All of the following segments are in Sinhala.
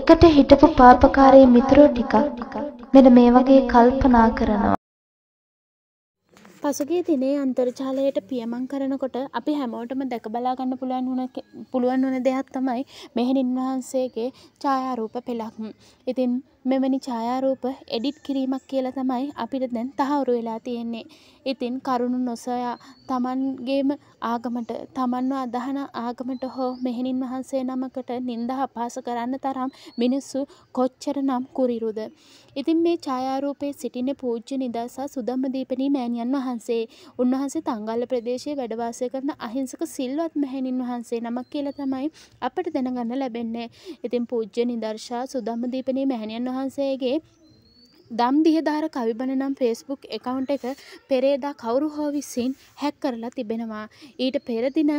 එකට හිටපු පාපකාරී මිතුරෝ ටිකක් මෙන්න මේ වගේ කල්පනා කරනවා. පසුගිය දිනේ අන්තර්ජාලයට පියමං කරනකොට අපි හැමෝටම දැක බලා ගන්න පුළුවන් වුණ පුළුවන් වුණ දෙයක් තමයි මෙහෙණින් වහන්සේගේ ඡායාරූප පෙළක්. ඉතින් මෙවැනි ඡායාරූප එඩිට් කිරීමක් කියලා තමයි අපිට දැන් තහවුරු වෙලා තියෙන්නේ. ඉතින් කරුණු නොසොයා තමන්ගේම ආගමට තමන්ව අදහන ආගමට හෝ මෙහෙණින් වහන්සේ නමකට නින්දා අපහාස කරන්න තරම් මිනිස්සු කොච්චර නම් කුරිරුද. ඉතින් මේ ඡායාරූපයේ සිටින පූජ්‍ය නිදසා සුදම්මදීපනී මෑණියන් වහන්සේ උන්වහන්සේ තංගල්ල ප්‍රදේශයේ වැඩවාසය කරන අහිංසක සිල්වත් මෙහෙණින් වහන්සේ නමක් කියලා තමයි අපට දැනගන්න ලැබෙන්නේ. ඉතින් පූජ්‍ය නිදර්ශා සුදම්මදීපනී මෑණියන් උන්වහන්සේගේ දම් දිහදාර කවිබන නම් ෆේස්බුක් එකවුන්් එක පෙරේදා කවුරු හෝ විසින් හැක් කරලා තිබෙනවා. ඊට පෙරදින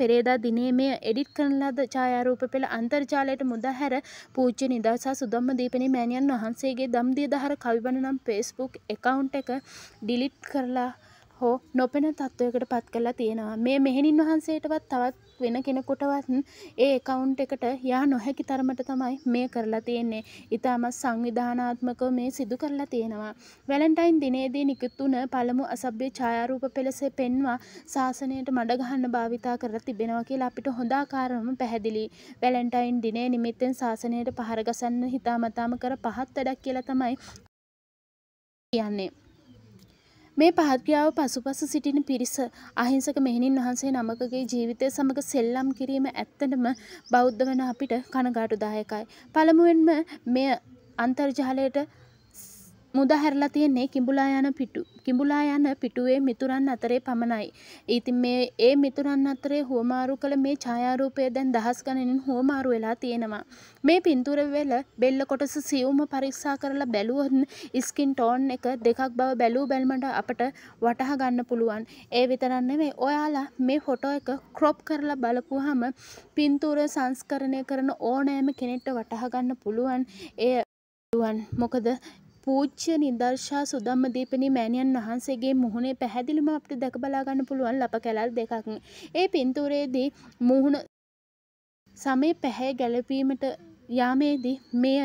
පෙරේදා දිනේ මේ එඩිට් කරනලද ඡායාරූප පෙළ අන්තර්ජාලයට මුදහැර පූජ්‍ය නිදසා සුදම්ම දීපනි මෑණියන් වහන්සේගේ දම් දියදහර කවිබන නම් ෆේස්බුක් එකවුන්් එක ඩිලිට් කරලා හෝ නොපෙන තත්ත්වයකට පත් කලා තියෙනවා මේ මෙහෙණින් වහන්සේටවත් තවත් වෙන කෙනෙකුටවත් ඒ කවුන්් එකට යා නොහැකි තරමට තමයි මේ කරලා තියෙන්නේ ඉතාමත් සංවිධානාත්මක මේ සිදු කරලා තියෙනවා වැලන්ටයින් දිනේදී නිකුත්තුන පළමු අසභ්‍ය ඡායාරූප පෙළසේ පෙන්වා ශාසනයට මඩගහන්න භාවිතා කරලා තිබෙනවා කියලා අපිට හොඳාකාරම පැහැදිලි වැලන්ටයින් දිනේ නිමිත්තෙන් ශාසනයට පහරගසන්න හිතාමතාම කර පහත් වැඩක් කියලා තමයි කියන්නේ මේ පහත්ක්‍රියාව පසුපස සිටින පිරිස අහිංසක මෙහෙණින් වහන්සේ නමකගේ ජීවිතය සමඟ සෙල්ලම් කිරීම ඇත්තටම බෞද්ධ වන අපිට කනගාටුදායකයි. පළමුුවෙන්ම මෙය අන්තර්ජාලයට මුදහැරලා තියෙන්නේ කිඹුලා යන පිටු කිඹුලා යන පිටුවේ මිතුරන් අතරේ පමණයි. ඉතින් මේ ඒ මිතුරන් අතරේ හුවමාරු කළ මේ ඡායාරූපය දැන් දහස් ගණනින් හුවමාරු වෙලා තියෙනවා. මේ පින්තූර වල බෙල්ල කොටස සියුම්ම පරීක්ෂා කරලා බැලුවොත් ස්කින් ටෝන් එක දෙකක් බව බැලූ බැලමට අපට වටහා ගන්න පුළුවන්. ඒ විතරක් නෙමෙයි ඔයාලා මේ ෆොටෝ එක ක්‍රොප් කරලා බලපුවාම පින්තූර සංස්කරණය කරන ඕනෑම කෙනෙක්ට වටහා ගන්න පුළුවන්. ඒ පුළුවන්. මොකද පූච්ච නිදර්ශා සුදම්මදීපනී මෑණියන් වහන්සේගේ මුහුණේ පැහැදිලිම අපිට දැක බලා ගන්න පුළුවන් ලප කැලල් දෙකක්. ඒ පින්තූරයේදී මුහුණ සමේ පැහැ ගැළපීමට යාමේදී මෙය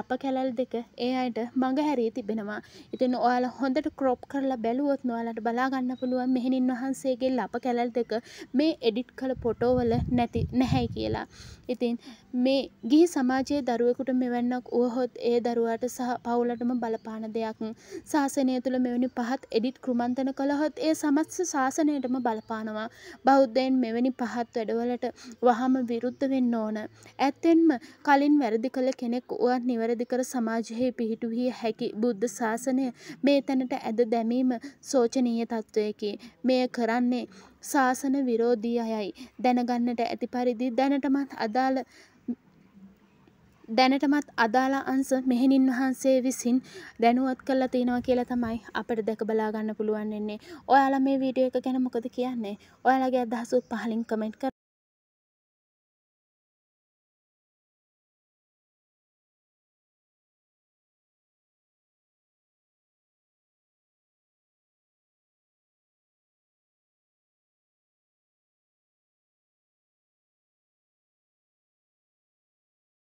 ලප කැලල් දෙක ඒ අයට මඟහැරී තිබෙනවා ඉතින් ඔයාල හොඳට ක්‍රොප් කරලා බැලුවොත් නොයාලට බලාගන්න පුළුවන් මෙහෙණින් වහන්සේගේ ලප කැලල් දෙක මේ එඩිට් කළ පොටෝවල නැති නැහැයි කියලා ඉතින් මේ ගිහි සමාජයේ දරුවෙකුට මෙවැන්නක් වුවහොත් ඒ දරුවාට සහ පවුලටම බලපාන දෙයක් ශාසනය තුළ මෙවැනි පහත් එඩිට් කෘමන්තන කළහොත් ඒ සමත්ස ශාසනයටම බලපානවා බෞද්ධයෙන් මෙවැනි පහත් වැඩවලට වහම විරුද්ධ වෙන්න ඕන ඇත්තෙන්ම කල කලින් වැරදි කළ කෙනෙක් වුවත් නිවැරදි කර සමාජයේ පිහිටුවිය හැකි බුද්ධ ශාසනය මේ තැනට ඇද දැමීම සෝචනීය තත්ත්වයකි. මෙය කරන්නේ ශාසන විරෝධී අයයි. දැනගන්නට ඇති පරිදි දැනටමත් අදාළ දැනටමත් අදාළ අංශ මෙහෙණින් වහන්සේ විසින් දැනුවත් කරලා තිනවා කියලා තමයි අපිට දැක බලා ගන්න පුළුවන් වෙන්නේ. ඔයාලා මේ වීඩියෝ එක ගැන මොකද කියන්නේ? ඔයාලගේ අදහස් පහලින් කමෙන්ට්